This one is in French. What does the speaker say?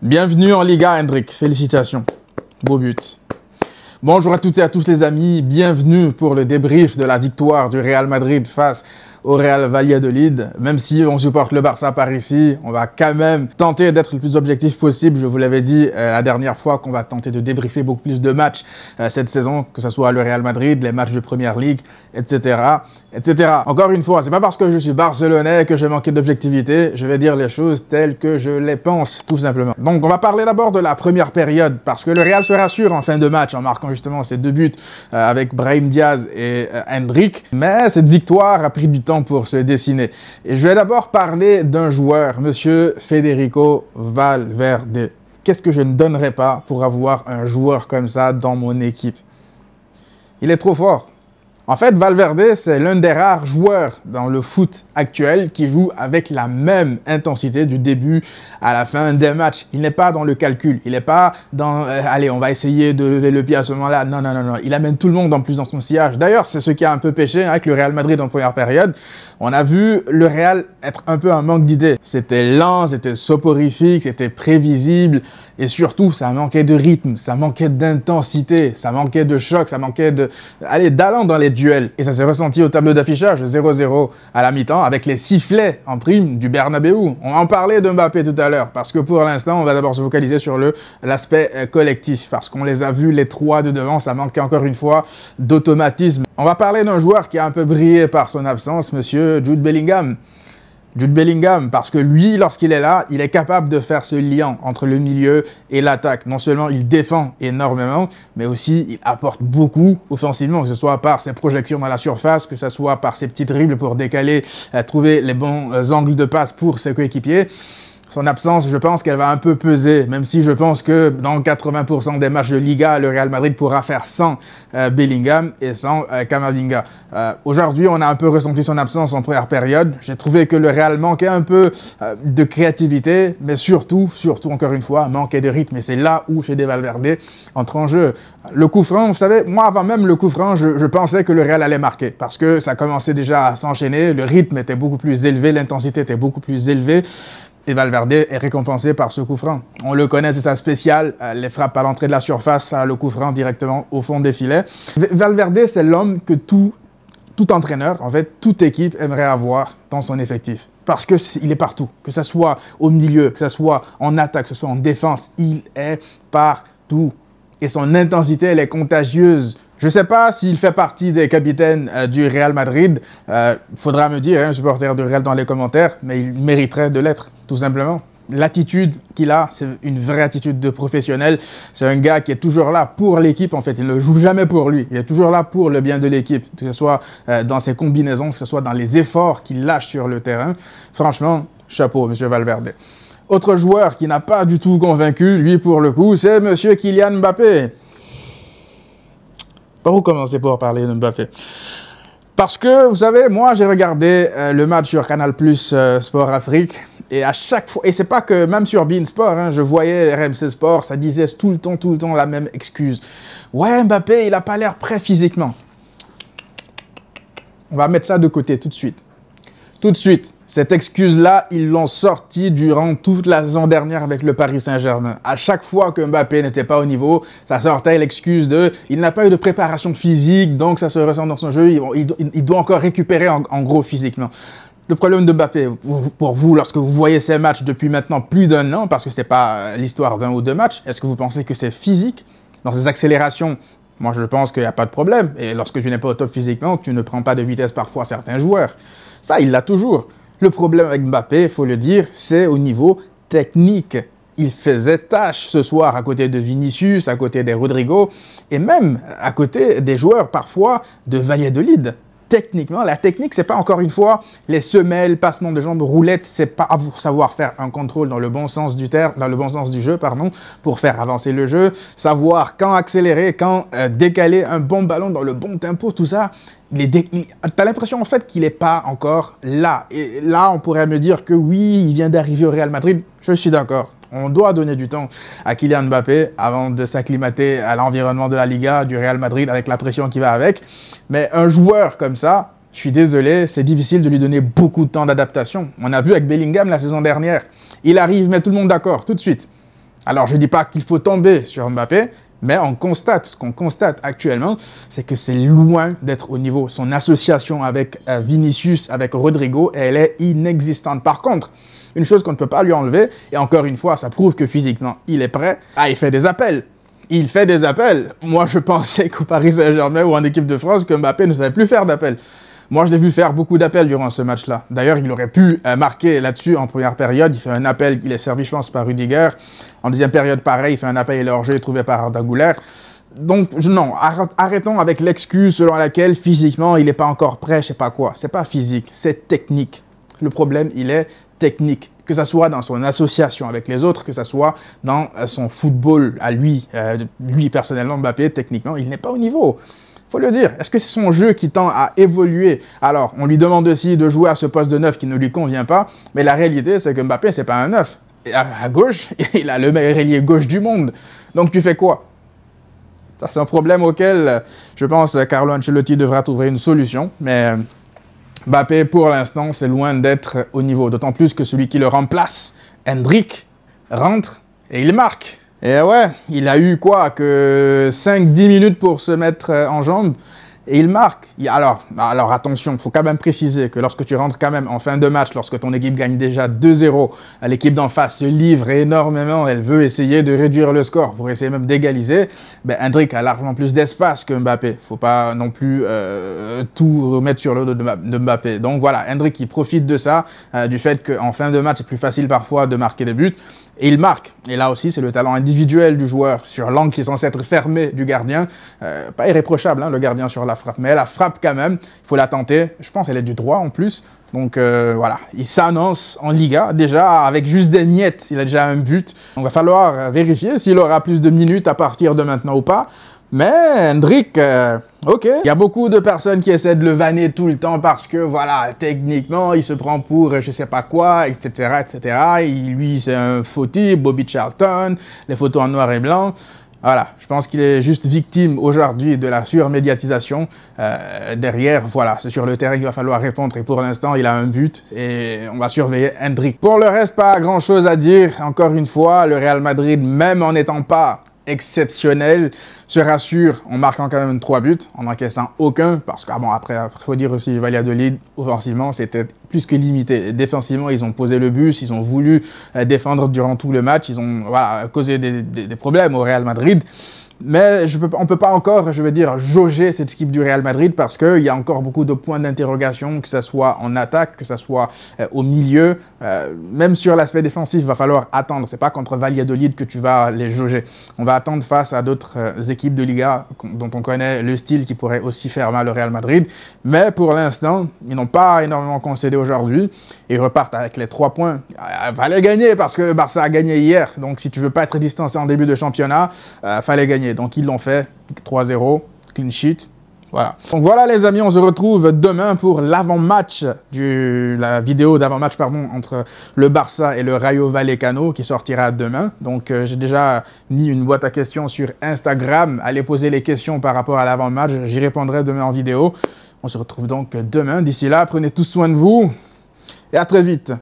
Bienvenue en Liga, Hendrik. Félicitations. Beau but. Bonjour à toutes et à tous les amis. Bienvenue pour le débrief de la victoire du Real Madrid face au Real Valladolid. Même si on supporte le Barça par ici, on va quand même tenter d'être le plus objectif possible. Je vous l'avais dit euh, la dernière fois qu'on va tenter de débriefer beaucoup plus de matchs euh, cette saison, que ce soit le Real Madrid, les matchs de Première Ligue, etc etc. Encore une fois, c'est pas parce que je suis barcelonais que je manqué d'objectivité, je vais dire les choses telles que je les pense, tout simplement. Donc on va parler d'abord de la première période, parce que le Real se rassure en fin de match en marquant justement ses deux buts euh, avec Brahim Diaz et euh, Hendrik, mais cette victoire a pris du temps pour se dessiner. Et je vais d'abord parler d'un joueur, monsieur Federico Valverde. Qu'est-ce que je ne donnerais pas pour avoir un joueur comme ça dans mon équipe Il est trop fort. En fait, Valverde, c'est l'un des rares joueurs dans le foot actuel qui joue avec la même intensité du début à la fin des matchs. Il n'est pas dans le calcul, il n'est pas dans euh, allez, on va essayer de lever le pied à ce moment-là ». Non, non, non, non, il amène tout le monde en plus dans son sillage. D'ailleurs, c'est ce qui a un peu pêché avec le Real Madrid en première période. On a vu le Real être un peu un manque d'idées. C'était lent, c'était soporifique, c'était prévisible et surtout, ça manquait de rythme, ça manquait d'intensité, ça manquait de choc, ça manquait de... d'allant dans les duels. Et ça s'est ressenti au tableau d'affichage, 0-0 à la mi-temps avec les sifflets en prime du Bernabeu. On en parlait de Mbappé tout à l'heure, parce que pour l'instant, on va d'abord se focaliser sur l'aspect euh, collectif, parce qu'on les a vus, les trois de devant, ça manquait encore une fois d'automatisme. On va parler d'un joueur qui a un peu brillé par son absence, monsieur Jude Bellingham. Jude Bellingham, parce que lui, lorsqu'il est là, il est capable de faire ce lien entre le milieu et l'attaque. Non seulement il défend énormément, mais aussi il apporte beaucoup offensivement, que ce soit par ses projections dans la surface, que ce soit par ses petites dribbles pour décaler, trouver les bons euh, angles de passe pour ses coéquipiers son absence, je pense qu'elle va un peu peser, même si je pense que dans 80% des matchs de Liga, le Real Madrid pourra faire sans euh, Bellingham et sans euh, euh, Aujourd'hui, on a un peu ressenti son absence en première période. J'ai trouvé que le Real manquait un peu euh, de créativité, mais surtout, surtout encore une fois, manquait de rythme. Et c'est là où Fede Valverde entre en jeu. Le coup franc, vous savez, moi avant même le coup franc, je, je pensais que le Real allait marquer parce que ça commençait déjà à s'enchaîner, le rythme était beaucoup plus élevé, l'intensité était beaucoup plus élevée. Et Valverde est récompensé par ce coup franc. On le connaît, c'est sa spéciale, euh, les frappes à l'entrée de la surface, le coup franc directement au fond des filets. Valverde, c'est l'homme que tout, tout entraîneur, en fait, toute équipe aimerait avoir dans son effectif. Parce qu'il est, est partout, que ce soit au milieu, que ce soit en attaque, que ce soit en défense, il est partout. Et son intensité, elle est contagieuse. Je ne sais pas s'il fait partie des capitaines euh, du Real Madrid. Il euh, faudra me dire, un hein, supporter du Real dans les commentaires, mais il mériterait de l'être tout simplement. L'attitude qu'il a, c'est une vraie attitude de professionnel. C'est un gars qui est toujours là pour l'équipe, en fait. Il ne joue jamais pour lui. Il est toujours là pour le bien de l'équipe, que ce soit euh, dans ses combinaisons, que ce soit dans les efforts qu'il lâche sur le terrain. Franchement, chapeau, M. Valverde. Autre joueur qui n'a pas du tout convaincu, lui pour le coup, c'est M. Kylian Mbappé. Par où commencer pour parler de Mbappé Parce que, vous savez, moi, j'ai regardé euh, le match sur Canal Plus euh, Sport Afrique et à chaque fois, et c'est pas que même sur Bean Sport, hein, je voyais RMC Sport, ça disait tout le temps, tout le temps la même excuse. Ouais, Mbappé, il a pas l'air prêt physiquement. On va mettre ça de côté tout de suite. Tout de suite, cette excuse-là, ils l'ont sortie durant toute la saison dernière avec le Paris Saint-Germain. À chaque fois que Mbappé n'était pas au niveau, ça sortait l'excuse de il n'a pas eu de préparation physique, donc ça se ressent dans son jeu, il, doit encore récupérer en gros physiquement le problème de Mbappé pour vous, lorsque vous voyez ces matchs depuis maintenant plus d'un an, parce que ce n'est pas euh, l'histoire d'un ou deux matchs, est-ce que vous pensez que c'est physique Dans ces accélérations, moi je pense qu'il n'y a pas de problème. Et lorsque tu n'es pas au top physiquement, tu ne prends pas de vitesse parfois certains joueurs. Ça, il l'a toujours. Le problème avec Mbappé, il faut le dire, c'est au niveau technique. Il faisait tâche ce soir à côté de Vinicius, à côté des Rodrigo, et même à côté des joueurs parfois de Valladolid techniquement. La technique, c'est pas encore une fois les semelles, passement de jambes, roulettes, c'est pas savoir faire un contrôle dans le bon sens du terme, dans le bon sens du jeu, pardon, pour faire avancer le jeu, savoir quand accélérer, quand euh, décaler un bon ballon dans le bon tempo, tout ça. tu as l'impression en fait qu'il n'est pas encore là. Et là, on pourrait me dire que oui, il vient d'arriver au Real Madrid. Je suis d'accord. On doit donner du temps à Kylian Mbappé avant de s'acclimater à l'environnement de la Liga, du Real Madrid, avec la pression qui va avec. Mais un joueur comme ça, je suis désolé, c'est difficile de lui donner beaucoup de temps d'adaptation. On a vu avec Bellingham la saison dernière. Il arrive, mais tout le monde d'accord tout de suite. Alors je ne dis pas qu'il faut tomber sur Mbappé, mais on constate, ce qu'on constate actuellement, c'est que c'est loin d'être au niveau. Son association avec euh, Vinicius, avec Rodrigo, elle est inexistante. Par contre, une chose qu'on ne peut pas lui enlever, et encore une fois, ça prouve que physiquement, il est prêt. Ah, il fait des appels il fait des appels. Moi, je pensais qu'au Paris Saint-Germain ou en équipe de France, que Mbappé ne savait plus faire d'appels. Moi, je l'ai vu faire beaucoup d'appels durant ce match-là. D'ailleurs, il aurait pu euh, marquer là-dessus en première période. Il fait un appel, il est servi, je pense, par Rudiger. En deuxième période, pareil, il fait un appel, il est trouvé par Arda Donc, non, arrêtons avec l'excuse selon laquelle physiquement, il n'est pas encore prêt, je sais pas quoi. C'est pas physique, c'est technique. Le problème, il est technique que ça soit dans son association avec les autres, que ça soit dans euh, son football à lui, euh, lui personnellement Mbappé, techniquement, il n'est pas au niveau faut le dire. Est-ce que c'est son jeu qui tend à évoluer Alors, on lui demande aussi de jouer à ce poste de neuf qui ne lui convient pas, mais la réalité, c'est que Mbappé, c'est pas un neuf. À gauche, il a le meilleur ailier gauche du monde. Donc, tu fais quoi Ça, c'est un problème auquel, euh, je pense, euh, Carlo Ancelotti devra trouver une solution, mais... Euh, Mbappé, pour l'instant, c'est loin d'être au niveau, d'autant plus que celui qui le remplace, Hendrik, rentre et il marque. Et ouais, il a eu quoi que 5-10 minutes pour se mettre euh, en jambe et il marque. Alors, bah, alors attention, il faut quand même préciser que lorsque tu rentres quand même en fin de match, lorsque ton équipe gagne déjà 2-0, l'équipe d'en face se livre énormément, elle veut essayer de réduire le score pour essayer même d'égaliser, ben Hendrick a largement plus d'espace que Mbappé. faut pas non plus euh, tout remettre sur le dos de Mbappé. Donc voilà, Hendrick qui profite de ça, euh, du fait qu'en fin de match, c'est plus facile parfois de marquer des buts, et il marque. Et là aussi, c'est le talent individuel du joueur sur l'angle qui est censé être fermé du gardien. Euh, pas irréprochable, hein, le gardien sur la frappe. Mais elle la frappe quand même. Il faut la tenter. Je pense qu'elle est du droit en plus. Donc euh, voilà, il s'annonce en Liga, déjà avec juste des miettes, il a déjà un but. On va falloir vérifier s'il aura plus de minutes à partir de maintenant ou pas. Mais Hendrik, euh, ok. Il y a beaucoup de personnes qui essaient de le vanner tout le temps parce que, voilà, techniquement, il se prend pour euh, je sais pas quoi, etc., etc. Et lui, c'est un type, Bobby Charlton, les photos en noir et blanc. Voilà, je pense qu'il est juste victime aujourd'hui de la surmédiatisation. Euh, derrière, voilà, c'est sur le terrain qu'il va falloir répondre. Et pour l'instant, il a un but et on va surveiller Hendrik. Pour le reste, pas grand-chose à dire. Encore une fois, le Real Madrid, même en n'étant pas exceptionnel, se rassure en marquant quand même trois buts, en encaissant aucun, parce qu'après, ah bon, après, faut dire aussi, Valladolid, offensivement, c'était plus que limité. Défensivement, ils ont posé le bus, ils ont voulu euh, défendre durant tout le match, ils ont causé des, des problèmes au Real Madrid. Mais on ne peut pas encore, je veux dire, jauger cette équipe du Real Madrid parce qu'il y a encore beaucoup de points d'interrogation, que ce soit en attaque, que ce soit euh, au milieu. Euh, même sur l'aspect défensif, il va falloir attendre. Ce n'est pas contre Valladolid que tu vas les jauger. On va attendre face à d'autres euh, équipes de Liga dont on connaît le style qui pourrait aussi faire mal au Real Madrid. Mais pour l'instant, ils n'ont pas énormément concédé aujourd'hui. Ils repartent avec les trois points. Il fallait gagner parce que Barça a gagné hier. Donc si tu veux pas être distancé en début de championnat, il fallait gagner. Donc, ils l'ont fait. 3-0, clean sheet. Voilà. Donc voilà les amis, on se retrouve demain pour l'avant-match, du la vidéo d'avant-match pardon entre le Barça et le Rayo Vallecano qui sortira demain. Donc euh, j'ai déjà mis une boîte à questions sur Instagram, allez poser les questions par rapport à l'avant-match, j'y répondrai demain en vidéo. On se retrouve donc demain, d'ici là, prenez tous soin de vous et à très vite.